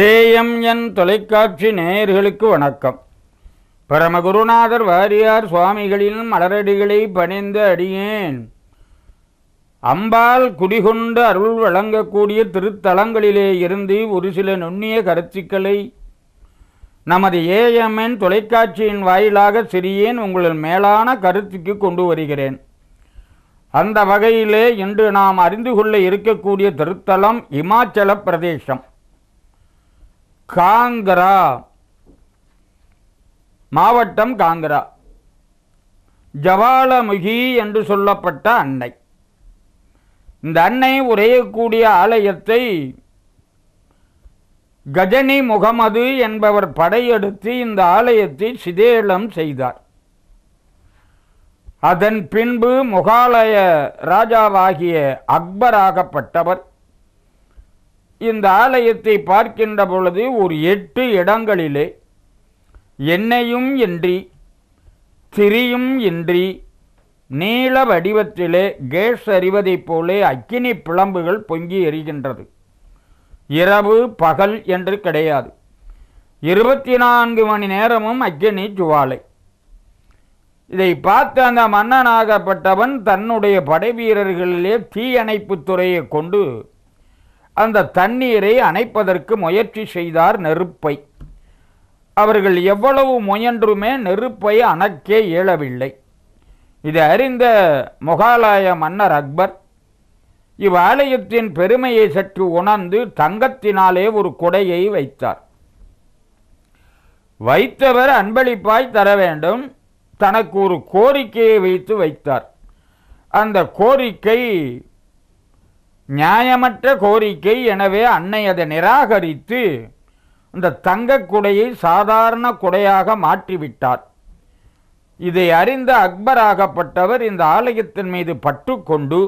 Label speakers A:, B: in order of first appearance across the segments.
A: AM என் தொலைக்காட்சி நேயர்களுக்கு வணக்கம் பரமகுருநாதர் வாரியார் சுவாமிகளின் மலரடிகளை பணிந்து அடியேன் அம்பாள் குடிகொண்டு அருள் வழங்கக்கூடிய திருத்தலங்களிலே இருந்து ஒரு சில நுண்ணிய கருத்துக்களை நமது ஏஎம்என் தொலைக்காட்சியின் வாயிலாக சிறியேன் உங்களின் மேலான கருத்துக்கு கொண்டு வருகிறேன் அந்த வகையிலே இன்று நாம் அறிந்து கொள்ள இருக்கக்கூடிய திருத்தலம் இமாச்சல பிரதேசம் காங்கரா மாவட்டம் காங்கரா ஜவாலமுகி என்று சொல்லப்பட்ட அன்னை இந்த அன்னை உரையக்கூடிய ஆலயத்தை கஜனி முகமது என்பவர் படையெடுத்து இந்த ஆலயத்தை சிதேலம் செய்தார் அதன் பின்பு முகாலய ராஜாவாகிய அக்பராகப்பட்டவர் இந்த ஆலயத்தை பார்க்கின்ற பொழுது ஒரு எட்டு இடங்களிலே எண்ணெயும் இன்றி திரியும் இன்றி நீள வடிவத்திலே கேஸ் அறிவதைப் போலே அக்கினி பிளம்புகள் பொங்கி எறிகின்றது இரவு பகல் என்று கிடையாது இருபத்தி நான்கு மணி நேரமும் அக்கினி ஜுவாலை இதை பார்த்து அந்த மன்னனாகப்பட்டவன் தன்னுடைய படை வீரர்களிலே தீயணைப்புத்துறையை கொண்டு அந்த தண்ணீரை அணைப்பதற்கு முயற்சி செய்தார் நெருப்பை அவர்கள் எவ்வளவு முயன்றுமே நெருப்பை அணைக்க இயலவில்லை இதை அறிந்த முகாலாய மன்னர் அக்பர் இவ்வாலயத்தின் பெருமையை சற்று உணர்ந்து தங்கத்தினாலே ஒரு குடையை வைத்தார் வைத்தவர் அன்பளிப்பாய் தர வேண்டும் தனக்கு ஒரு கோரிக்கையை வைத்து வைத்தார் அந்த கோரிக்கை நியாயமற்ற கோரிக்கை எனவே அன்னை அதை நிராகரித்து இந்த தங்கக் குடையை சாதாரண குடையாக மாற்றிவிட்டார் இதை அறிந்த அக்பராகப்பட்டவர் இந்த ஆலயத்தின் மீது பட்டுக்கொண்டு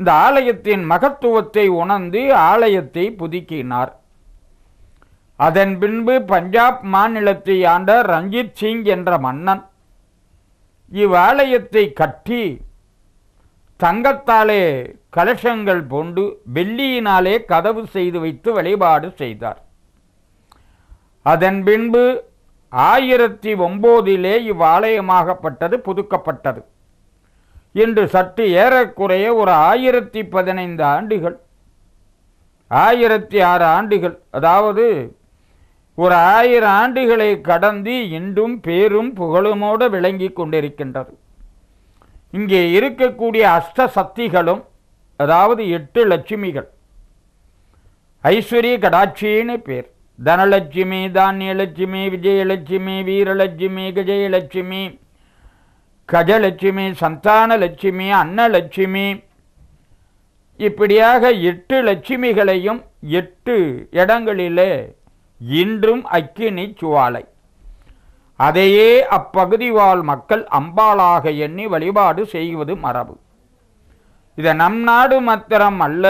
A: இந்த ஆலயத்தின் மகத்துவத்தை உணர்ந்து ஆலயத்தை புதுக்கினார் அதன் பின்பு பஞ்சாப் மாநிலத்தை ஆண்ட ரஞ்சித் சிங் என்ற மன்னன் இவ்வாலயத்தை கட்டி தங்கத்தாலே கலசங்கள் போண்டு வெள்ளியினாலே கதவு செய்து வைத்து வழிபாடு செய்தார் அதன் பின்பு ஆயிரத்தி ஒம்போதிலே இவ்வாலயமாகப்பட்டது புதுக்கப்பட்டது இன்று சற்று ஏறக்குறைய ஒரு ஆயிரத்தி பதினைந்து ஆண்டுகள் ஆயிரத்தி ஆறு ஆண்டுகள் அதாவது ஒரு ஆயிரம் ஆண்டுகளை கடந்து இன்றும் பேரும் புகழுமோடு விளங்கி கொண்டிருக்கின்றது இங்கே இருக்கக்கூடிய அஷ்ட சக்திகளும் அதாவது எட்டு லட்சுமிகள் ஐஸ்வர்ய கடாட்சின்னு பேர் தனலட்சுமி தானியலட்சுமி விஜயலட்சுமி வீரலட்சுமி கஜயலட்சுமி கஜலட்சுமி சந்தான லட்சுமி அன்னலட்சுமி இப்படியாக எட்டு லட்சுமிகளையும் எட்டு இடங்களிலே இன்றும் அக்கினி சுவாலை அதையே அப்பகுதி வாழ் மக்கள் அம்பாளாக எண்ணி வழிபாடு செய்வது மரபு இதை நம் நாடு மாத்திரம் அல்ல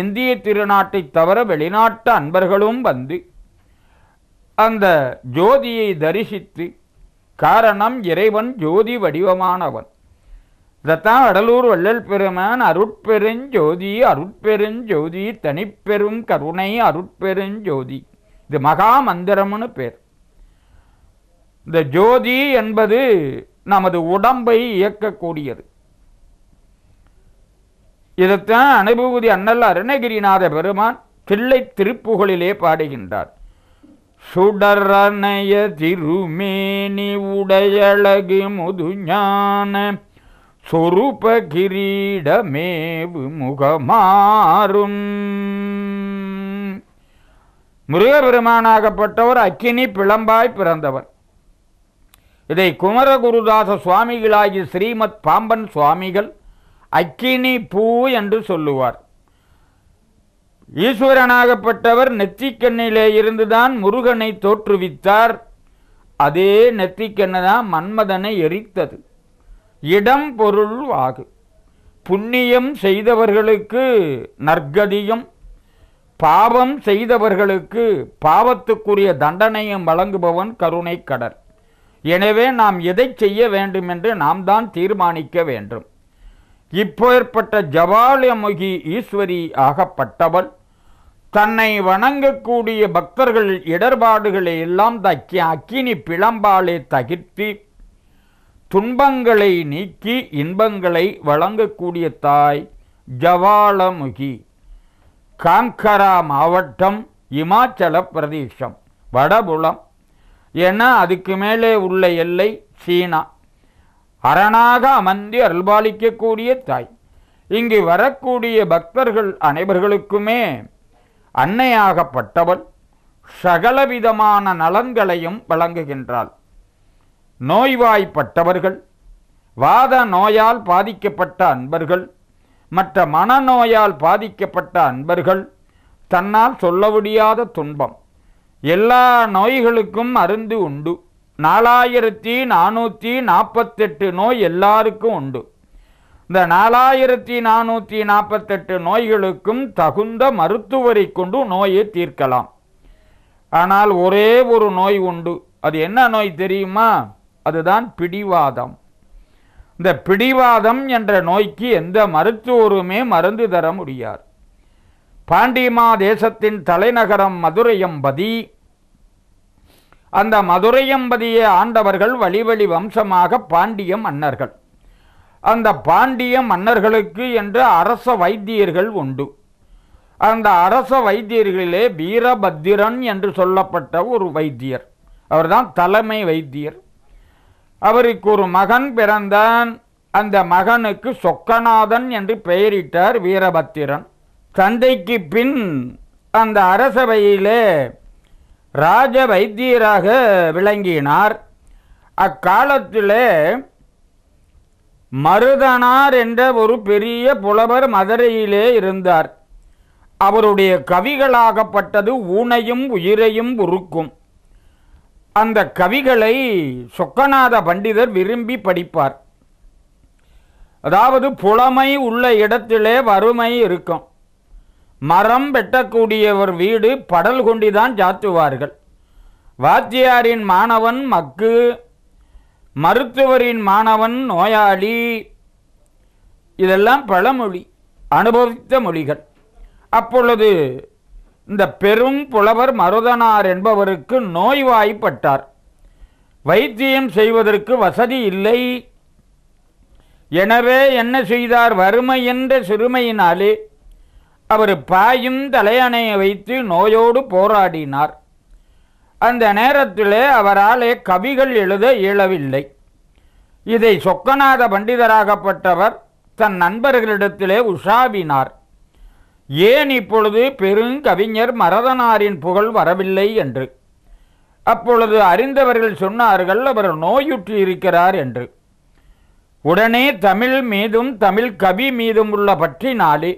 A: இந்திய திருநாட்டை தவிர வெளிநாட்டு அன்பர்களும் வந்து அந்த ஜோதியை தரிசித்து காரணம் இறைவன் ஜோதி வடிவமானவன் இதைத்தான் வடலூர் வள்ளல் பெருமான் அருட்பெருஞ்சோதி அருட்பெருஞ்சோதி தனிப்பெரும் கருணை அருட்பெருஞ்சோதி இது மகா மந்திரம்னு பேர் இந்த ஜோதி என்பது நமது உடம்பை இயக்கக்கூடியது இதைத்தான் அனுபூதி அண்ணல் அருணகிரிநாத பெருமான் கிள்ளை திருப்புகளிலே பாடுகின்றார் சுடரணைய திருமேனி உடையழகு முதுஞான சொரூப கிரீடமேவு முகமாறும் முருகபெருமானாகப்பட்டவர் அக்கினி பிளம்பாய் பிறந்தவர் இதை குமரகுருதாச சுவாமிகளாகி ஸ்ரீமத் பாம்பன் சுவாமிகள் அக்கினி பூ என்று சொல்லுவார் ஈஸ்வரனாகப்பட்டவர் நெத்திக்கண்ணிலே இருந்துதான் முருகனை தோற்றுவித்தார் அதே நெத்திக்கண்ணை தான் மன்மதனை எரித்தது இடம் பொருள் ஆகு புண்ணியம் செய்தவர்களுக்கு நற்கதியும் பாவம் செய்தவர்களுக்கு பாவத்துக்குரிய தண்டனையும் வழங்குபவன் கருணை கடல் எனவே நாம் எதை செய்ய வேண்டும் என்று நாம் தான் தீர்மானிக்க வேண்டும் இப்பேற்பட்ட ஜபாலமுகி ஈஸ்வரி ஆகப்பட்டவள் தன்னை வணங்கக்கூடிய பக்தர்கள் இடர்பாடுகளை எல்லாம் தக்கி அக்கினி பிளம்பாலே தகிர்த்தி துன்பங்களை நீக்கி இன்பங்களை வழங்கக்கூடிய தாய் ஜவாலமுகி காங்கரா மாவட்டம் இமாச்சல பிரதேசம் வடபுலம் ஏன்னா அதுக்கு மேலே உள்ள எல்லை சீனா அரணாக அமர்ந்து அருள்பாலிக்கக்கூடிய தாய் இங்கு வரக்கூடிய பக்தர்கள் அனைவர்களுக்குமே அன்னையாகப்பட்டவள் சகலவிதமான நலன்களையும் வழங்குகின்றாள் நோய்வாய்ப்பட்டவர்கள் வாத நோயால் பாதிக்கப்பட்ட அன்பர்கள் மற்ற மனநோயால் பாதிக்கப்பட்ட அன்பர்கள் தன்னால் சொல்ல முடியாத துன்பம் எல்லா நோய்களுக்கும் அருந்து உண்டு நாலாயிரத்தி நானூற்றி நாற்பத்தெட்டு நோய் எல்லாருக்கும் உண்டு இந்த நாலாயிரத்தி நானூற்றி நாற்பத்தெட்டு நோய்களுக்கும் தகுந்த மருத்துவரை கொண்டு நோயை தீர்க்கலாம் ஆனால் ஒரே ஒரு நோய் உண்டு அது என்ன நோய் தெரியுமா அதுதான் பிடிவாதம் இந்த பிடிவாதம் என்ற நோய்க்கு எந்த மருத்துவருமே மருந்து தர முடியாது பாண்டிமா தேசத்தின் தலைநகரம் மதுரையம்பதி அந்த மதுரையம்பதியை ஆண்டவர்கள் வழிவழி வம்சமாக பாண்டிய மன்னர்கள் அந்த பாண்டிய மன்னர்களுக்கு என்று அரச வைத்தியர்கள் உண்டு அந்த அரச வைத்தியர்களிலே வீரபத்திரன் என்று சொல்லப்பட்ட ஒரு வைத்தியர் அவர்தான் தலைமை வைத்தியர் அவருக்கு ஒரு மகன் பிறந்தான் அந்த மகனுக்கு சொக்கநாதன் என்று பெயரிட்டார் வீரபத்திரன் தந்தைக்கு பின் அந்த அரசவையிலே ராஜ வைத்தியராக விளங்கினார் அக்காலத்திலே மருதனார் என்ற ஒரு பெரிய புலவர் மதுரையிலே இருந்தார் அவருடைய கவிகளாகப்பட்டது ஊனையும் உயிரையும் உருக்கும் அந்த கவிகளை சொக்கநாத பண்டிதர் விரும்பி படிப்பார் அதாவது புலமை உள்ள இடத்திலே வறுமை இருக்கும் மரம் வெட்டக்கூடியவர் வீடு படல் கொண்டிதான் சாத்துவார்கள் வாத்தியாரின் மாணவன் மக்கு மருத்துவரின் மாணவன் நோயாளி இதெல்லாம் பழமொழி அனுபவித்த மொழிகள் அப்பொழுது இந்த பெரும் புலவர் மருதனார் என்பவருக்கு நோய்வாய்ப்பட்டார் வைத்தியம் செய்வதற்கு வசதி இல்லை எனவே என்ன செய்தார் வறுமை என்ற சிறுமையினாலே அவர் பாயும் தலையணையை வைத்து நோயோடு போராடினார் அந்த நேரத்திலே அவராலே கவிகள் எழுத இயலவில்லை இதை சொக்கநாத பண்டிதராகப்பட்டவர் தன் நண்பர்களிடத்திலே உஷாவினார் ஏன் இப்பொழுது பெருங்கவிஞர் மரதனாரின் புகழ் வரவில்லை என்று அப்பொழுது அறிந்தவர்கள் சொன்னார்கள் அவர் நோயுற்று இருக்கிறார் என்று உடனே தமிழ் மீதும் தமிழ் கவி மீதும் உள்ள பற்றினாலே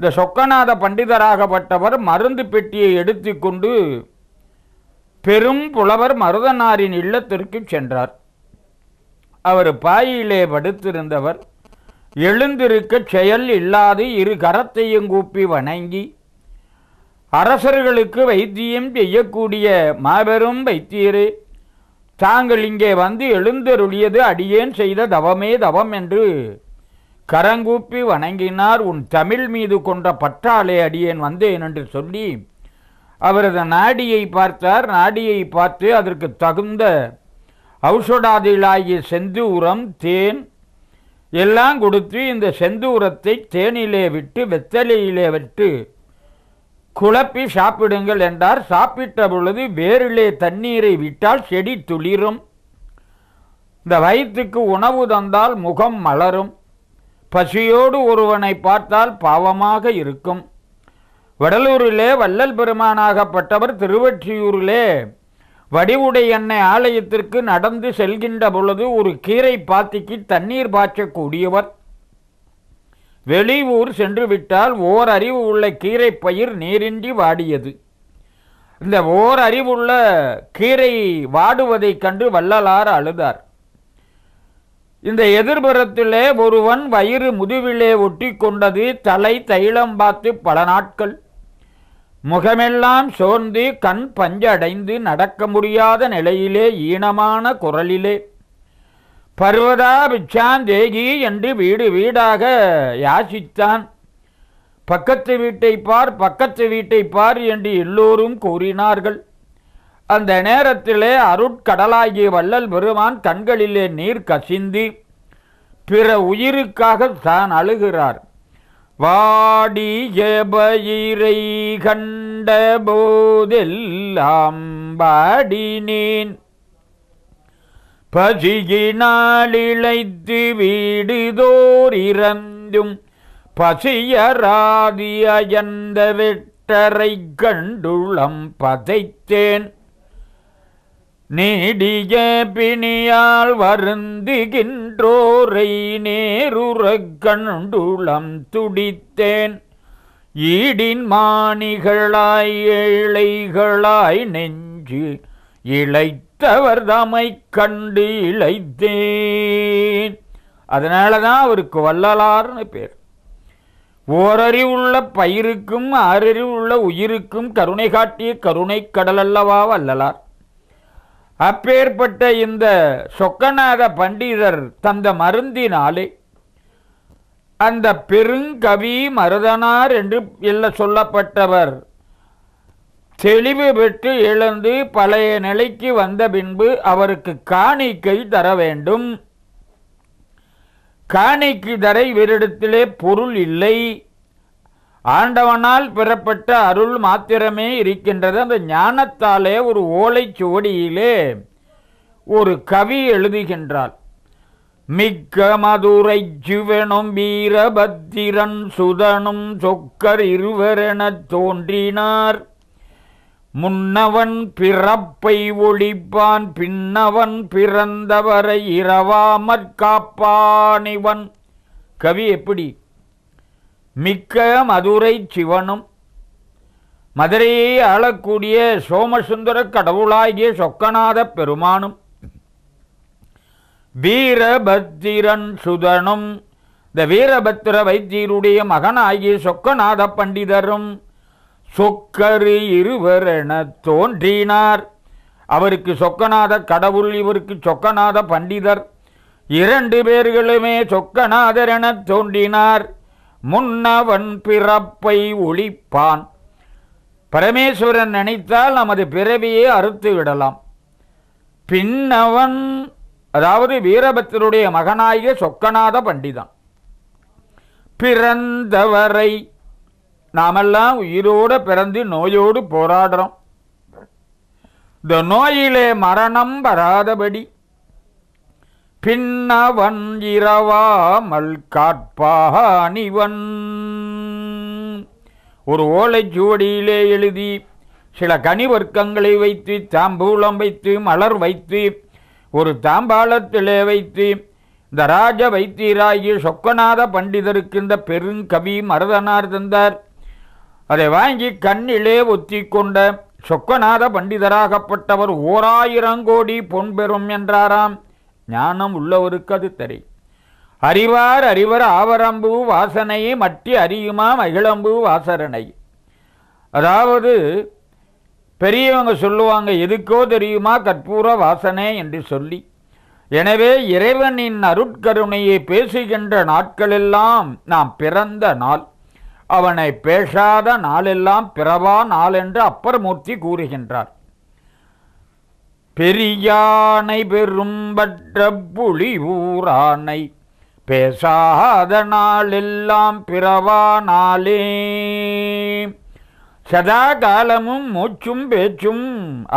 A: இந்த சொக்கநாத பண்டிதராகப்பட்டவர் மருந்து பெட்டியை எடுத்துக்கொண்டு பெரும் புலவர் மருதனாரின் இல்லத்திற்கு சென்றார் அவர் பாயிலே படுத்திருந்தவர் எழுந்திருக்க செயல் இல்லாது இரு கரத்தையும் கூப்பி வணங்கி அரசர்களுக்கு வைத்தியம் செய்யக்கூடிய மாபெரும் வைத்தியரே தாங்கள் இங்கே வந்து எழுந்தருளியது அடியேன் செய்த தவமே தவம் என்று கரங்கூப்பி வணங்கினார் உன் தமிழ் மீது கொண்ட பற்றாலே அடியேன் வந்தேன் என்று சொல்லி அவரது நாடியை பார்த்தார் நாடியை பார்த்து அதற்கு தகுந்த ஔஷடாதிகளாகிய செந்தூரம் தேன் எல்லாம் கொடுத்து இந்த செந்தூரத்தை தேனிலே விட்டு வெத்தலையிலே விட்டு குழப்பி சாப்பிடுங்கள் என்றார் சாப்பிட்ட பொழுது வேரிலே தண்ணீரை விட்டால் செடி துளிரும் இந்த வயிற்றுக்கு உணவு தந்தால் முகம் மலரும் பசியோடு ஒருவனை பார்த்தால் பாவமாக இருக்கும் வடலூரிலே வள்ளல் பெருமானாகப்பட்டவர் திருவற்றியூரிலே வடிவுடையன்னை ஆலயத்திற்கு நடந்து செல்கின்ற பொழுது ஒரு கீரை பாத்திக்கு தண்ணீர் பாய்ச்சக்கூடியவர் வெளியூர் சென்று விட்டால் ஓர் அறிவு உள்ள கீரை பயிர் நீரின்றி வாடியது இந்த ஓர் அறிவுள்ள கீரை வாடுவதைக் கண்டு வள்ளலார் அழுதார் இந்த எதிர்புறத்திலே ஒருவன் வயிறு முதுவிலே ஒட்டி கொண்டது தலை தைலம் பார்த்து பல நாட்கள் முகமெல்லாம் சோர்ந்து கண் பஞ்சடைந்து நடக்க முடியாத நிலையிலே ஈனமான குரலிலே பர்வதா பிச்சாந்தேகி என்று வீடு வீடாக யாசித்தான் பக்கத்து வீட்டை பார் பக்கத்து வீட்டை பார் என்று எல்லோரும் கூறினார்கள் அந்த நேரத்திலே அருட்கடலாகிய வள்ளல் பெருமான் கண்களிலே நீர் கசிந்து பிற உயிருக்காக தான் அழுகிறார் வாடிய பயிரை கண்ட போதெல்லாம் வாடினேன் பசியினாலிழைத்து வீடுதோர் இறந்தும் பசியராதி அயந்த வெட்டரை கண்டுளம் பதைத்தேன் நீடிய பிணியால் வருந்துகின்றோரை நேருறக்கண்டுளம் துடித்தேன் ஈடின் மாணிகளாய் ஏழைகளாய் நெஞ்சு இழைத்தவர் தமை கண்டு இழைத்தேன் அதனால தான் அவருக்கு வல்லலார்னு பேர் உள்ள பயிருக்கும் உள்ள உயிருக்கும் கருணை காட்டிய கருணை கடலல்லவா வல்லலார் அப்பேற்பட்ட இந்த சொக்கநாத பண்டிதர் தந்த மருந்தினாலே அந்த பெருங்கவி மருதனார் என்று எல்ல சொல்லப்பட்டவர் தெளிவு பெற்று எழுந்து பழைய நிலைக்கு வந்த பின்பு அவருக்கு காணிக்கை தர வேண்டும் காணிக்கு தரை இவரிடத்திலே பொருள் இல்லை ஆண்டவனால் பெறப்பட்ட அருள் மாத்திரமே இருக்கின்றது அந்த ஞானத்தாலே ஒரு ஓலைச்சுவடியிலே ஒரு கவி எழுதுகின்றாள் மிக்க மதுரை சிவனும் வீரபத்திரன் சுதனும் சொக்கர் இருவரெனத் தோன்றினார் முன்னவன் பிறப்பை ஒழிப்பான் பின்னவன் பிறந்தவரை இரவாமற் காப்பானிவன் கவி எப்படி மிக்க மதுரை சிவனும் மதுரையை ஆளக்கூடிய சோமசுந்தர கடவுளாகிய சொக்கநாத பெருமானும் வீரபத்திரன் சுதனும் இந்த வீரபத்திர வைத்தியருடைய மகனாகிய சொக்கநாத பண்டிதரும் சொக்கரு இருவரென தோன்றினார் அவருக்கு சொக்கநாத கடவுள் இவருக்கு சொக்கநாத பண்டிதர் இரண்டு பேர்களுமே சொக்கநாதர் என தோன்றினார் முன்னவன் பிறப்பை ஒழிப்பான் பரமேஸ்வரன் நினைத்தால் நமது பிறவியை அறுத்து விடலாம் பின்னவன் அதாவது வீரபத்தினுடைய மகனாகிய சொக்கநாத பண்டிதன் பிறந்தவரை நாமெல்லாம் உயிரோடு பிறந்து நோயோடு போராடுறோம் இந்த நோயிலே மரணம் வராதபடி பின்னவன் இரவாமல் காட்பானிவன் ஒரு ஓலைச்சுவடியிலே எழுதி சில கனி வர்க்கங்களை வைத்து தாம்பூலம் வைத்து மலர் வைத்து ஒரு தாம்பாளத்திலே வைத்து இந்த ராஜ வைத்தியராகிய சொக்கநாத பண்டிதருக்கு இந்த பெருங்கவி மரதனார் தந்தார் அதை வாங்கி கண்ணிலே ஒத்தி கொண்ட சொக்கநாத பண்டிதராகப்பட்டவர் ஓராயிரங்கோடி பொன்பெறும் என்றாராம் ஞானம் உள்ளவருக்கு அது தரி அறிவார் அறிவர் ஆவரம்பு வாசனை மட்டி அறியுமா மகிழம்பு வாசரணை அதாவது பெரியவங்க சொல்லுவாங்க எதுக்கோ தெரியுமா கற்பூர வாசனை என்று சொல்லி எனவே இறைவனின் அருட்கருணையை பேசுகின்ற நாட்களெல்லாம் நாம் பிறந்த நாள் அவனை பேசாத நாளெல்லாம் பிறவா நாள் என்று அப்பர் மூர்த்தி கூறுகின்றார் பெரியானை பெரும்பற்ற புலி ஊரானை பேசாத நாளெல்லாம் பிறவா நாளே சதா காலமும் மூச்சும் பேச்சும்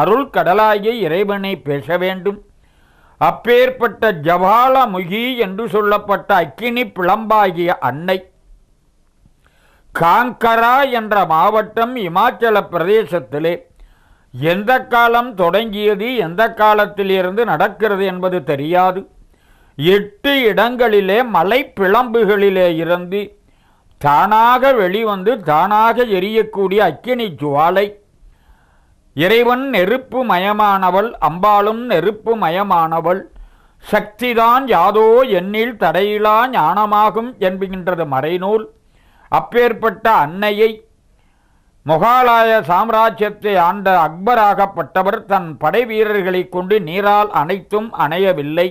A: அருள் கடலாகிய இறைவனை பேச வேண்டும் அப்பேற்பட்ட ஜவாலமுகி என்று சொல்லப்பட்ட அக்கினி பிளம்பாகிய அன்னை காங்கரா என்ற மாவட்டம் இமாச்சல பிரதேசத்திலே எந்த காலம் தொடங்கியது எந்த காலத்திலிருந்து நடக்கிறது என்பது தெரியாது எட்டு இடங்களிலே மலை பிளம்புகளிலே இருந்து தானாக வெளிவந்து தானாக எரியக்கூடிய அக்கினி ஜுவாலை இறைவன் நெருப்பு மயமானவள் அம்பாளும் நெருப்பு மயமானவள் சக்திதான் யாதோ என்னில் தடையிலா ஞானமாகும் என்கின்றது மறைநூல் அப்பேற்பட்ட அன்னையை மொகாலாய சாம்ராஜ்யத்தை ஆண்ட அக்பராகப்பட்டவர் தன் படை வீரர்களை கொண்டு நீரால் அனைத்தும் அணையவில்லை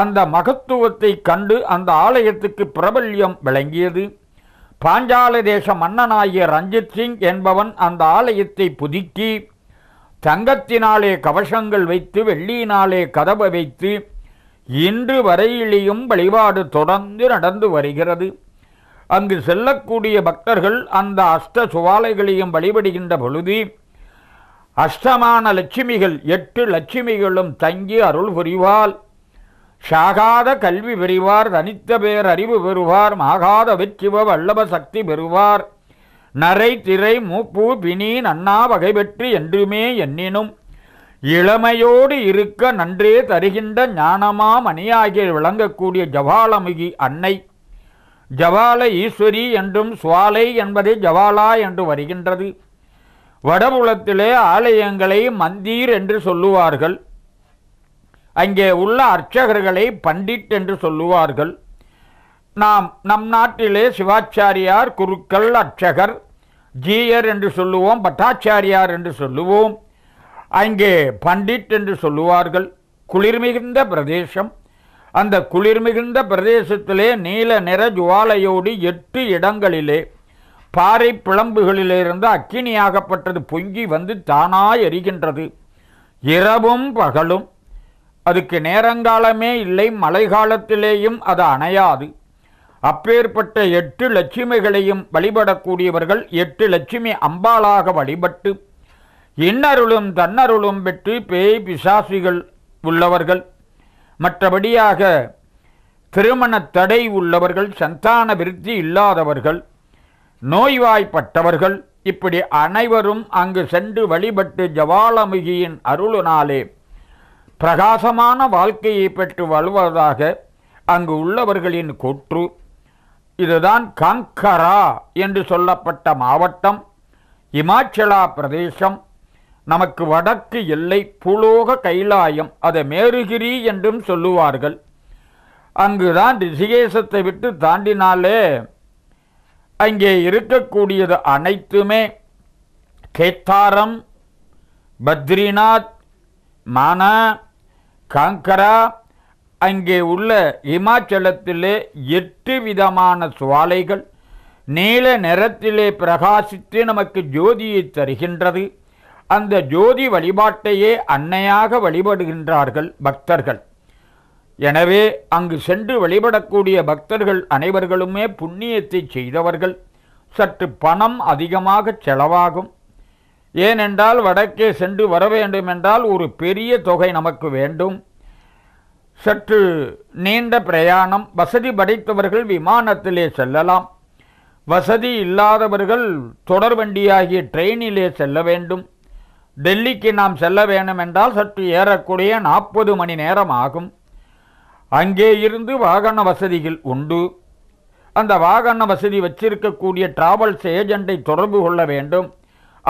A: அந்த மகத்துவத்தை கண்டு அந்த ஆலயத்துக்கு பிரபல்யம் விளங்கியது பாஞ்சால தேச மன்னனாகிய ரஞ்சித் சிங் என்பவன் அந்த ஆலயத்தை புதுக்கி தங்கத்தினாலே கவசங்கள் வைத்து வெள்ளியினாலே கதவை வைத்து இன்று வரையிலேயும் வழிபாடு தொடர்ந்து நடந்து வருகிறது அங்கு செல்லக்கூடிய பக்தர்கள் அந்த அஷ்ட சுவாலைகளையும் வழிபடுகின்ற பொழுது அஷ்டமான லட்சுமிகள் எட்டு லட்சுமிகளும் தங்கி அருள் புரிவாள் சாகாத கல்வி பெறுவார் தனித்த பேர் அறிவு பெறுவார் மாகாத வெற்றிவ வல்லப சக்தி பெறுவார் நரை திரை மூப்பு பிணி நன்னா வகை பெற்று என்றுமே எண்ணினும் இளமையோடு இருக்க நன்றே தருகின்ற ஞானமாம் அணியாகிய விளங்கக்கூடிய ஜவாலமுகி அன்னை ஜவால ஈஸ்வரி என்றும் சுவாலை என்பது ஜவாலா என்று வருகின்றது வடபுலத்திலே ஆலயங்களை மந்தீர் என்று சொல்லுவார்கள் அங்கே உள்ள அர்ச்சகர்களை பண்டிட் என்று சொல்லுவார்கள் நாம் நம் நாட்டிலே சிவாச்சாரியார் குருக்கள் அர்ச்சகர் ஜீயர் என்று சொல்லுவோம் பட்டாச்சாரியார் என்று சொல்லுவோம் அங்கே பண்டிட் என்று சொல்லுவார்கள் குளிர்மிகுந்த பிரதேசம் அந்த குளிர்மிகுந்த பிரதேசத்திலே நீல நிற ஜுவாலையோடு எட்டு இடங்களிலே பாறை பிளம்புகளிலிருந்து அக்கினியாகப்பட்டது பொங்கி வந்து தானாய் எரிகின்றது இரவும் பகலும் அதுக்கு நேரங்காலமே இல்லை மழை காலத்திலேயும் அது அணையாது அப்பேற்பட்ட எட்டு லட்சுமிகளையும் வழிபடக்கூடியவர்கள் எட்டு லட்சுமி அம்பாளாக வழிபட்டு இன்னருளும் தன்னருளும் பெற்று பேய் பிசாசிகள் உள்ளவர்கள் மற்றபடியாக திருமண தடை உள்ளவர்கள் சந்தான விருத்தி இல்லாதவர்கள் நோய்வாய்ப்பட்டவர்கள் இப்படி அனைவரும் அங்கு சென்று வழிபட்டு ஜவாலமுகியின் அருளினாலே பிரகாசமான வாழ்க்கையை பெற்று வாழ்வதாக அங்கு உள்ளவர்களின் கூற்று இதுதான் காங்கரா என்று சொல்லப்பட்ட மாவட்டம் இமாச்சலா பிரதேசம் நமக்கு வடக்கு எல்லை புலோக கைலாயம் அதை மேருகிரி என்றும் சொல்லுவார்கள் அங்குதான் ரிஷிகேசத்தை விட்டு தாண்டினாலே அங்கே இருக்கக்கூடியது அனைத்துமே கேத்தாரம் பத்ரிநாத் மானா காங்கரா அங்கே உள்ள இமாச்சலத்திலே எட்டு விதமான சுவாலைகள் நீல நிறத்திலே பிரகாசித்து நமக்கு ஜோதியை தருகின்றது அந்த ஜோதி வழிபாட்டையே அன்னையாக வழிபடுகின்றார்கள் பக்தர்கள் எனவே அங்கு சென்று வழிபடக்கூடிய பக்தர்கள் அனைவர்களுமே புண்ணியத்தை செய்தவர்கள் சற்று பணம் அதிகமாக செலவாகும் ஏனென்றால் வடக்கே சென்று வர வேண்டுமென்றால் ஒரு பெரிய தொகை நமக்கு வேண்டும் சற்று நீண்ட பிரயாணம் வசதி படைத்தவர்கள் விமானத்திலே செல்லலாம் வசதி இல்லாதவர்கள் தொடர் வண்டியாகிய ட்ரெயினிலே செல்ல வேண்டும் டெல்லிக்கு நாம் செல்ல வேண்டும் என்றால் சற்று ஏறக்கூடிய நாற்பது மணி நேரம் ஆகும் அங்கே இருந்து வாகன வசதிகள் உண்டு அந்த வாகன வசதி வச்சிருக்கக்கூடிய டிராவல்ஸ் ஏஜெண்டை தொடர்பு கொள்ள வேண்டும்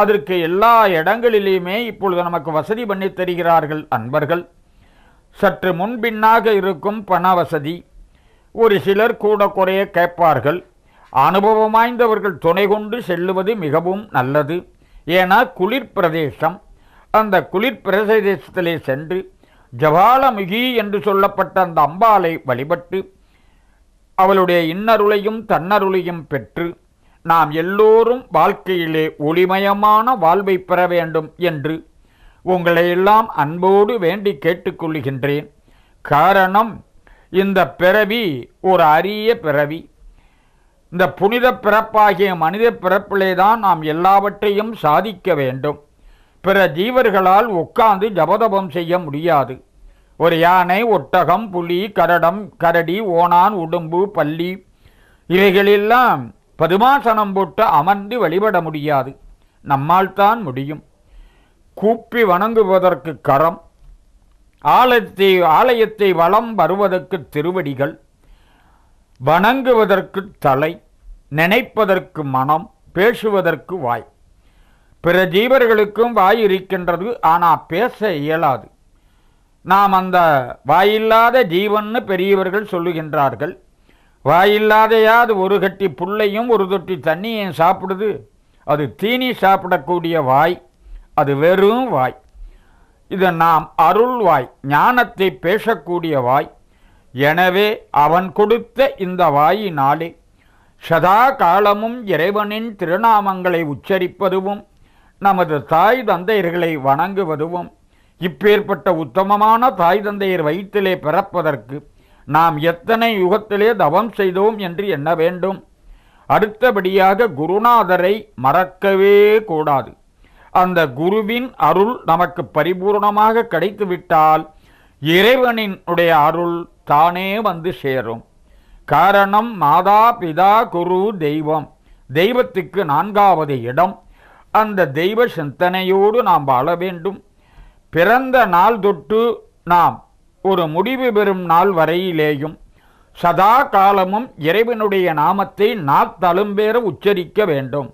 A: அதற்கு எல்லா இடங்களிலேயுமே இப்பொழுது நமக்கு வசதி பண்ணி தருகிறார்கள் அன்பர்கள் சற்று முன்பின்னாக இருக்கும் பண வசதி ஒரு சிலர் கூட குறைய கேட்பார்கள் அனுபவம் வாய்ந்தவர்கள் துணை கொண்டு செல்லுவது மிகவும் நல்லது ஏன்னா குளிர் பிரதேசம் அந்த குளிர் பிரதேசத்திலே சென்று ஜபாலமுகி என்று சொல்லப்பட்ட அந்த அம்பாலை வழிபட்டு அவளுடைய இன்னருளையும் தன்னருளையும் பெற்று நாம் எல்லோரும் வாழ்க்கையிலே ஒளிமயமான வாழ்வை பெற வேண்டும் என்று உங்களையெல்லாம் அன்போடு வேண்டி கேட்டுக்கொள்கின்றேன் காரணம் இந்த பிறவி ஒரு அரிய பிறவி இந்த புனித பிறப்பாகிய மனித பிறப்பிலே தான் நாம் எல்லாவற்றையும் சாதிக்க வேண்டும் பிற ஜீவர்களால் உட்கார்ந்து ஜபதபம் செய்ய முடியாது ஒரு யானை ஒட்டகம் புலி கரடம் கரடி ஓணான் உடும்பு பள்ளி இவைகளெல்லாம் பதுமாசனம் போட்டு அமர்ந்து வழிபட முடியாது நம்மால் தான் முடியும் கூப்பி வணங்குவதற்கு கரம் ஆலயத்தை ஆலயத்தை வளம் வருவதற்கு திருவடிகள் வணங்குவதற்கு தலை நினைப்பதற்கு மனம் பேசுவதற்கு வாய் பிற ஜீவர்களுக்கும் வாய் இருக்கின்றது ஆனால் பேச இயலாது நாம் அந்த வாயில்லாத ஜீவன்னு பெரியவர்கள் சொல்லுகின்றார்கள் வாயில்லாதையாவது ஒரு கட்டி புல்லையும் ஒரு தொட்டி தண்ணியும் சாப்பிடுது அது தீனி சாப்பிடக்கூடிய வாய் அது வெறும் வாய் இது நாம் அருள் வாய் ஞானத்தை பேசக்கூடிய வாய் எனவே அவன் கொடுத்த இந்த வாயினாலே சதா காலமும் இறைவனின் திருநாமங்களை உச்சரிப்பதுவும் நமது தாய் தந்தையர்களை வணங்குவதுவும் இப்பேற்பட்ட உத்தமமான தாய் தந்தையர் வயிற்றிலே பிறப்பதற்கு நாம் எத்தனை யுகத்திலே தவம் செய்தோம் என்று எண்ண வேண்டும் அடுத்தபடியாக குருநாதரை மறக்கவே கூடாது அந்த குருவின் அருள் நமக்கு பரிபூர்ணமாக கிடைத்துவிட்டால் இறைவனினுடைய அருள் தானே வந்து சேரும் காரணம் மாதா பிதா குரு தெய்வம் தெய்வத்துக்கு நான்காவது இடம் அந்த தெய்வ சிந்தனையோடு நாம் வாழ வேண்டும் பிறந்த நாள் தொட்டு நாம் ஒரு முடிவு பெறும் நாள் வரையிலேயும் சதா காலமும் இறைவனுடைய நாமத்தை நாத்தழும்பேற உச்சரிக்க வேண்டும்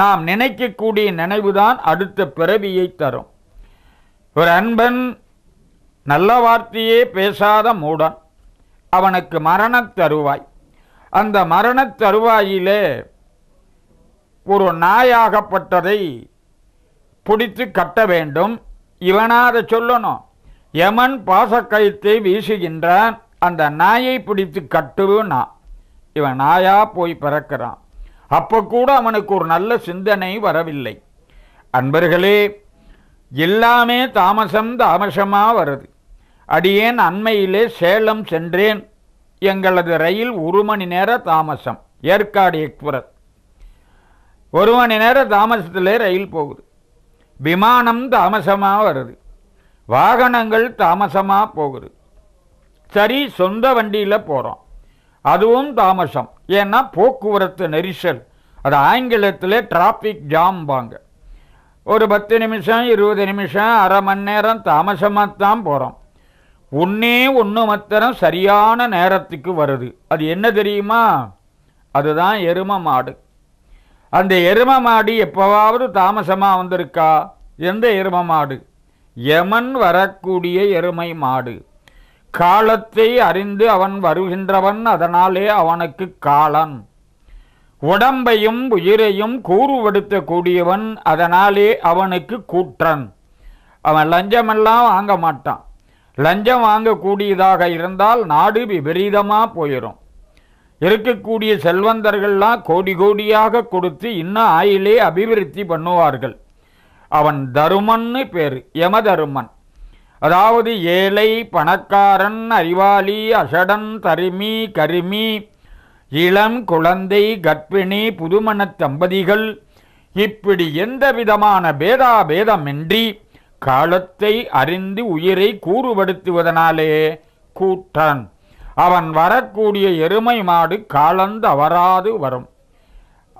A: நாம் நினைக்கக்கூடிய நினைவுதான் அடுத்த பிறவியை தரும் ஒரு அன்பன் நல்ல வார்த்தையே பேசாத மூடன் அவனுக்கு மரணத் தருவாய் அந்த மரணத் தருவாயிலே ஒரு நாயாகப்பட்டதை பிடித்து கட்ட வேண்டும் இவனாக சொல்லணும் யமன் பாசக்கயத்தை வீசுகின்றான் அந்த நாயை பிடித்து நான் இவன் நாயா போய் பிறக்கிறான் அப்போ கூட அவனுக்கு ஒரு நல்ல சிந்தனை வரவில்லை அன்பர்களே எல்லாமே தாமசம் தாமசமாக வருது அடியேன் அண்மையிலே சேலம் சென்றேன் எங்களது ரயில் ஒரு மணி நேர தாமசம் ஏற்காடு எக்ஸ்பிரஸ் ஒரு மணி நேர தாமசத்தில் ரயில் போகுது விமானம் தாமசமாக வருது வாகனங்கள் தாமசமாக போகுது சரி சொந்த வண்டியில் போகிறோம் அதுவும் தாமசம் ஏன்னா போக்குவரத்து நெரிசல் அது ஆங்கிலத்தில் டிராஃபிக் ஜாம்பாங்க ஒரு பத்து நிமிஷம் இருபது நிமிஷம் அரை மணி நேரம் தாமசமாக தான் போகிறோம் ஒன்றே ஒன்று மாத்திரம் சரியான நேரத்துக்கு வருது அது என்ன தெரியுமா அதுதான் எரும மாடு அந்த எரும மாடு எப்போவாவது தாமசமாக வந்திருக்கா எந்த எரும மாடு யமன் வரக்கூடிய எருமை மாடு காலத்தை அறிந்து அவன் வருகின்றவன் அதனாலே அவனுக்கு காலன் உடம்பையும் உயிரையும் கூறுபடுத்தக்கூடியவன் அதனாலே அவனுக்கு கூற்றன் அவன் லஞ்சமெல்லாம் வாங்க மாட்டான் லஞ்சம் வாங்கக்கூடியதாக இருந்தால் நாடு விபரீதமாக போயிடும் இருக்கக்கூடிய செல்வந்தர்கள்லாம் கோடி கோடியாக கொடுத்து இன்னும் ஆயிலே அபிவிருத்தி பண்ணுவார்கள் அவன் தருமன்னு பேர் யம தருமன் அதாவது ஏழை பணக்காரன் அறிவாளி அசடன் தருமி கருமி இளம் குழந்தை கர்ப்பிணி புதுமண தம்பதிகள் இப்படி எந்த விதமான பேதாபேதமின்றி காலத்தை அறிந்து உயிரை கூறுபடுத்துவதனாலே கூட்டன் அவன் வரக்கூடிய எருமை மாடு காலந்து அவராது வரும்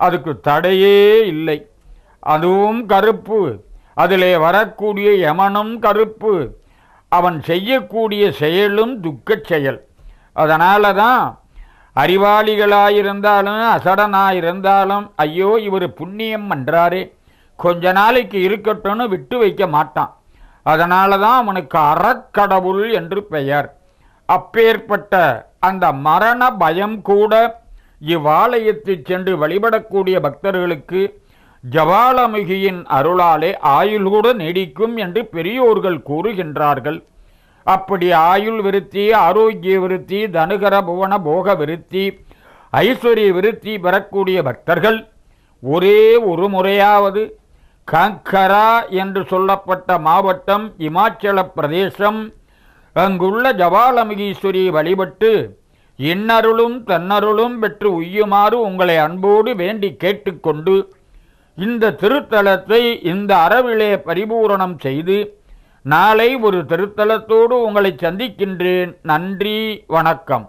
A: அதுக்கு தடையே இல்லை அதுவும் கருப்பு அதிலே வரக்கூடிய யமனும் கருப்பு அவன் செய்யக்கூடிய செயலும் துக்கச் செயல் அதனால தான் அறிவாளிகளாயிருந்தாலும் அசடனாயிருந்தாலும் ஐயோ இவர் புண்ணியம் என்றாரே கொஞ்ச நாளைக்கு இருக்கட்டும்னு விட்டு வைக்க மாட்டான் அதனால தான் அவனுக்கு அறக்கடவுள் என்று பெயர் அப்பேற்பட்ட அந்த மரண பயம் கூட இவ்வாலயத்தை சென்று வழிபடக்கூடிய பக்தர்களுக்கு ஜவாலமுகியின் அருளாலே ஆயுள் கூட நீடிக்கும் என்று பெரியோர்கள் கூறுகின்றார்கள் அப்படி ஆயுள் விருத்தி ஆரோக்கிய விருத்தி தனுகர புவன போக விருத்தி ஐஸ்வர்ய விருத்தி பெறக்கூடிய பக்தர்கள் ஒரே ஒரு முறையாவது கங்கரா என்று சொல்லப்பட்ட மாவட்டம் இமாச்சல பிரதேசம் அங்குள்ள ஜவாலமுகீஸ்வரி வழிபட்டு இன்னருளும் தன்னருளும் பெற்று உய்யுமாறு உங்களை அன்போடு வேண்டி கேட்டுக்கொண்டு இந்த திருத்தலத்தை இந்த அறவிலே பரிபூரணம் செய்து நாளை ஒரு திருத்தலத்தோடு உங்களை சந்திக்கின்றேன் நன்றி வணக்கம்